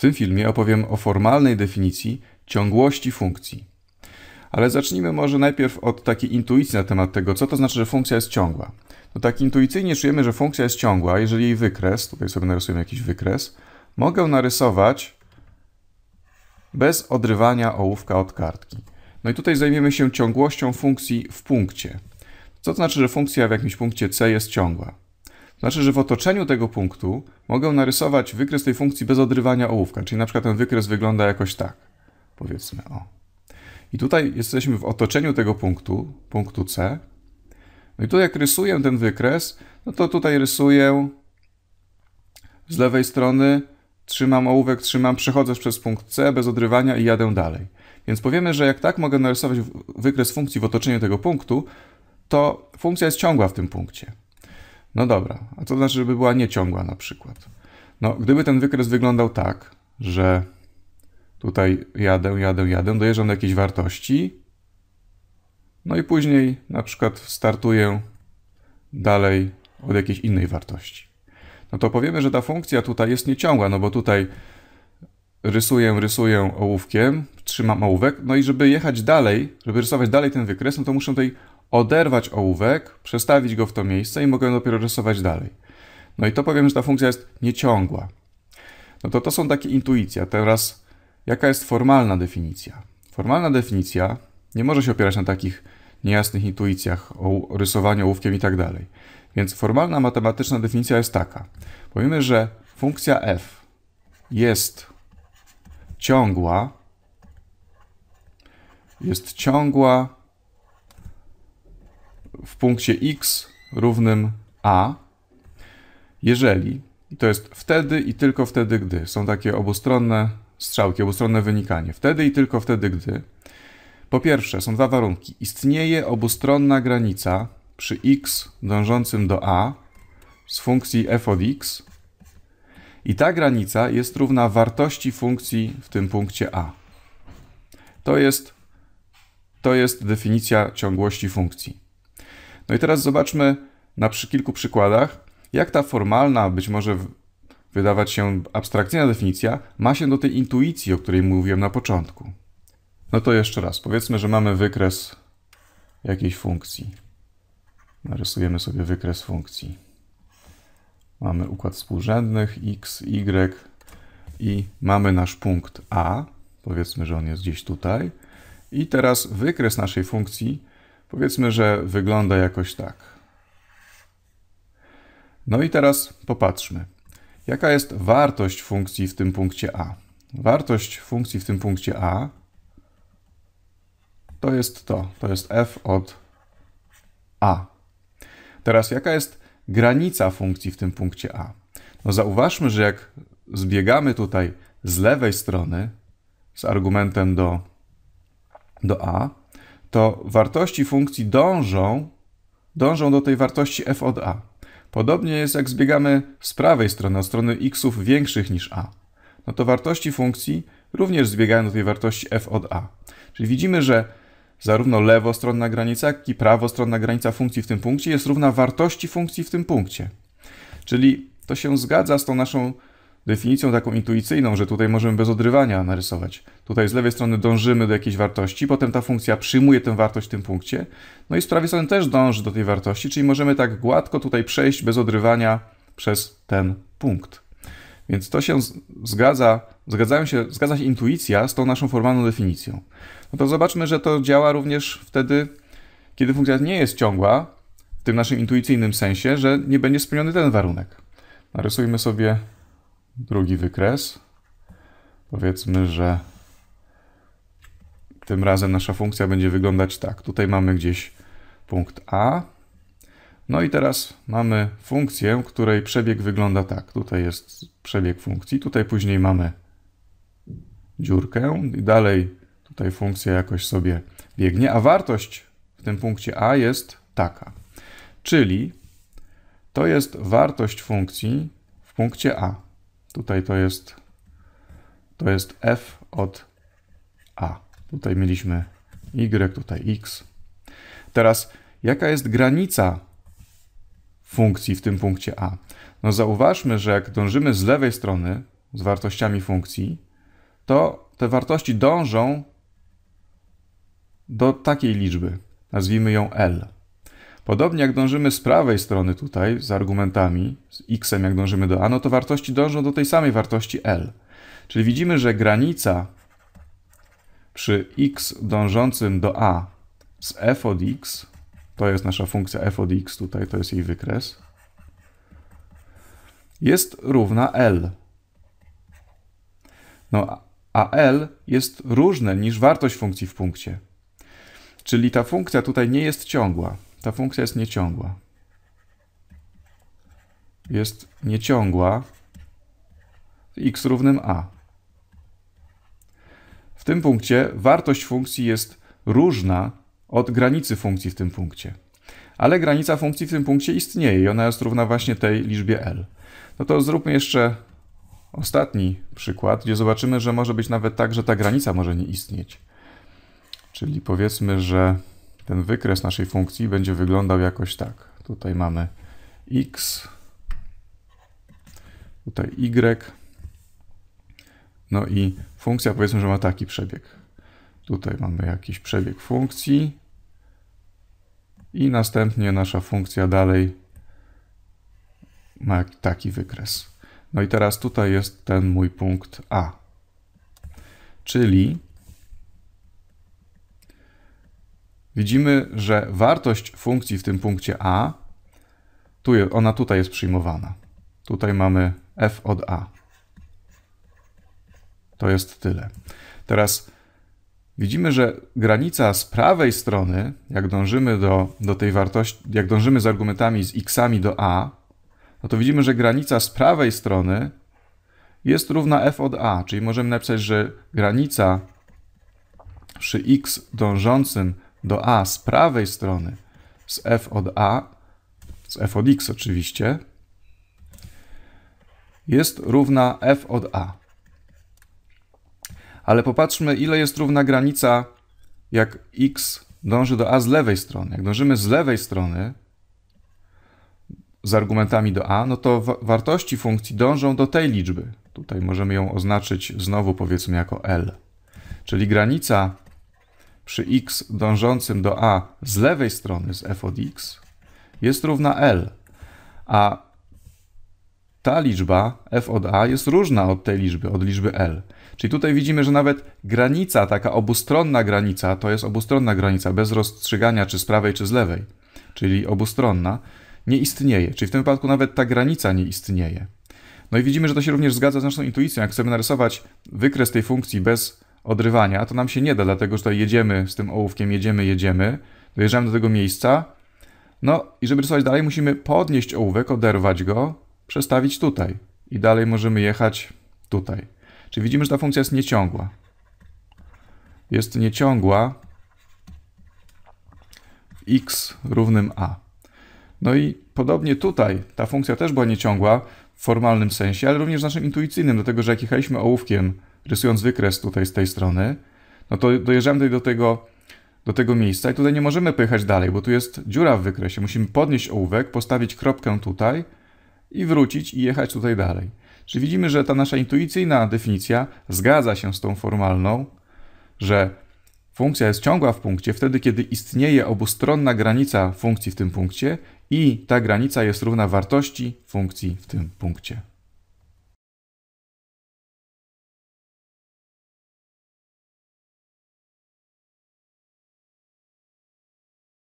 W tym filmie opowiem o formalnej definicji ciągłości funkcji. Ale zacznijmy może najpierw od takiej intuicji na temat tego, co to znaczy, że funkcja jest ciągła. No tak intuicyjnie czujemy, że funkcja jest ciągła, jeżeli jej wykres, tutaj sobie narysujemy jakiś wykres, mogę narysować bez odrywania ołówka od kartki. No i tutaj zajmiemy się ciągłością funkcji w punkcie. Co to znaczy, że funkcja w jakimś punkcie C jest ciągła? Znaczy, że w otoczeniu tego punktu mogę narysować wykres tej funkcji bez odrywania ołówka, czyli na przykład ten wykres wygląda jakoś tak. Powiedzmy, o. I tutaj jesteśmy w otoczeniu tego punktu, punktu C. No i tu jak rysuję ten wykres, no to tutaj rysuję z lewej strony, trzymam ołówek, trzymam, przechodzę przez punkt C bez odrywania i jadę dalej. Więc powiemy, że jak tak mogę narysować wykres funkcji w otoczeniu tego punktu, to funkcja jest ciągła w tym punkcie. No dobra, a to znaczy, żeby była nieciągła na przykład. No, gdyby ten wykres wyglądał tak, że tutaj jadę, jadę, jadę, dojeżdżam do jakiejś wartości, no i później na przykład startuję dalej od jakiejś innej wartości. No to powiemy, że ta funkcja tutaj jest nieciągła, no bo tutaj rysuję, rysuję ołówkiem, trzymam ołówek, no i żeby jechać dalej, żeby rysować dalej ten wykres, no to muszę tutaj oderwać ołówek, przestawić go w to miejsce i mogę dopiero rysować dalej. No i to powiem, że ta funkcja jest nieciągła. No to to są takie intuicje. Teraz jaka jest formalna definicja? Formalna definicja nie może się opierać na takich niejasnych intuicjach o rysowaniu ołówkiem i tak dalej. Więc formalna matematyczna definicja jest taka. Powiemy, że funkcja f jest ciągła, jest ciągła w punkcie x równym a, jeżeli, i to jest wtedy i tylko wtedy, gdy, są takie obustronne strzałki, obustronne wynikanie, wtedy i tylko wtedy, gdy, po pierwsze, są dwa warunki. Istnieje obustronna granica przy x dążącym do a z funkcji f od x i ta granica jest równa wartości funkcji w tym punkcie a. To jest, to jest definicja ciągłości funkcji. No i teraz zobaczmy na przy kilku przykładach, jak ta formalna, być może wydawać się abstrakcyjna definicja, ma się do tej intuicji, o której mówiłem na początku. No to jeszcze raz, powiedzmy, że mamy wykres jakiejś funkcji. Narysujemy sobie wykres funkcji. Mamy układ współrzędnych x, y i mamy nasz punkt a. Powiedzmy, że on jest gdzieś tutaj. I teraz wykres naszej funkcji Powiedzmy, że wygląda jakoś tak. No i teraz popatrzmy. Jaka jest wartość funkcji w tym punkcie A? Wartość funkcji w tym punkcie A to jest to, to jest f od a. Teraz jaka jest granica funkcji w tym punkcie a? No zauważmy, że jak zbiegamy tutaj z lewej strony z argumentem do, do a, to wartości funkcji dążą, dążą do tej wartości f od a. Podobnie jest jak zbiegamy z prawej strony, od strony xów większych niż a. No to wartości funkcji również zbiegają do tej wartości f od a. Czyli widzimy, że zarówno lewostronna granica, jak i prawostronna granica funkcji w tym punkcie jest równa wartości funkcji w tym punkcie. Czyli to się zgadza z tą naszą definicją taką intuicyjną, że tutaj możemy bez odrywania narysować. Tutaj z lewej strony dążymy do jakiejś wartości, potem ta funkcja przyjmuje tę wartość w tym punkcie, no i z prawej strony też dąży do tej wartości, czyli możemy tak gładko tutaj przejść bez odrywania przez ten punkt. Więc to się zgadza, zgadzają się, zgadza się intuicja z tą naszą formalną definicją. No to zobaczmy, że to działa również wtedy, kiedy funkcja nie jest ciągła, w tym naszym intuicyjnym sensie, że nie będzie spełniony ten warunek. Narysujmy sobie drugi wykres. Powiedzmy, że tym razem nasza funkcja będzie wyglądać tak. Tutaj mamy gdzieś punkt A. No i teraz mamy funkcję, której przebieg wygląda tak. Tutaj jest przebieg funkcji, tutaj później mamy dziurkę i dalej tutaj funkcja jakoś sobie biegnie, a wartość w tym punkcie A jest taka. Czyli to jest wartość funkcji w punkcie A. Tutaj to jest, to jest f od a. Tutaj mieliśmy y, tutaj x. Teraz jaka jest granica funkcji w tym punkcie a? No zauważmy, że jak dążymy z lewej strony z wartościami funkcji, to te wartości dążą do takiej liczby. Nazwijmy ją L. Podobnie jak dążymy z prawej strony tutaj, z argumentami, z x jak dążymy do a, no to wartości dążą do tej samej wartości l. Czyli widzimy, że granica przy x dążącym do a z f od x, to jest nasza funkcja f od x tutaj, to jest jej wykres, jest równa L. No, a L jest różne niż wartość funkcji w punkcie. Czyli ta funkcja tutaj nie jest ciągła ta funkcja jest nieciągła. Jest nieciągła w x równym a. W tym punkcie wartość funkcji jest różna od granicy funkcji w tym punkcie. Ale granica funkcji w tym punkcie istnieje i ona jest równa właśnie tej liczbie L. No to zróbmy jeszcze ostatni przykład, gdzie zobaczymy, że może być nawet tak, że ta granica może nie istnieć. Czyli powiedzmy, że ten wykres naszej funkcji będzie wyglądał jakoś tak. Tutaj mamy x, tutaj y, no i funkcja powiedzmy, że ma taki przebieg. Tutaj mamy jakiś przebieg funkcji i następnie nasza funkcja dalej ma taki wykres. No i teraz tutaj jest ten mój punkt A. Czyli widzimy, że wartość funkcji w tym punkcie a, tu je, ona tutaj jest przyjmowana. Tutaj mamy f od a. To jest tyle. Teraz widzimy, że granica z prawej strony, jak dążymy do, do tej wartości, jak dążymy z argumentami z xami do a, no to widzimy, że granica z prawej strony jest równa f od a, czyli możemy napisać, że granica przy x dążącym do A z prawej strony, z f od a, z f od x oczywiście, jest równa f od a. Ale popatrzmy, ile jest równa granica, jak x dąży do a z lewej strony. Jak dążymy z lewej strony z argumentami do a, no to wartości funkcji dążą do tej liczby. Tutaj możemy ją oznaczyć znowu powiedzmy jako L. Czyli granica przy x dążącym do a z lewej strony z f od x jest równa L, a ta liczba f od a jest różna od tej liczby, od liczby L. Czyli tutaj widzimy, że nawet granica, taka obustronna granica, to jest obustronna granica bez rozstrzygania czy z prawej czy z lewej, czyli obustronna, nie istnieje. Czyli w tym wypadku nawet ta granica nie istnieje. No i widzimy, że to się również zgadza z naszą intuicją. Jak chcemy narysować wykres tej funkcji bez odrywania, to nam się nie da, dlatego że tutaj jedziemy z tym ołówkiem, jedziemy, jedziemy, dojeżdżamy do tego miejsca, no i żeby rysować dalej musimy podnieść ołówek, oderwać go, przestawić tutaj i dalej możemy jechać tutaj. Czyli widzimy, że ta funkcja jest nieciągła. Jest nieciągła w x równym a. No i podobnie tutaj ta funkcja też była nieciągła w formalnym sensie, ale również w naszym intuicyjnym, dlatego że jak jechaliśmy ołówkiem rysując wykres tutaj z tej strony, no to dojeżdżamy do tego, do tego miejsca i tutaj nie możemy pojechać dalej, bo tu jest dziura w wykresie. Musimy podnieść ołówek, postawić kropkę tutaj i wrócić i jechać tutaj dalej. Czyli widzimy, że ta nasza intuicyjna definicja zgadza się z tą formalną, że funkcja jest ciągła w punkcie wtedy, kiedy istnieje obustronna granica funkcji w tym punkcie i ta granica jest równa wartości funkcji w tym punkcie.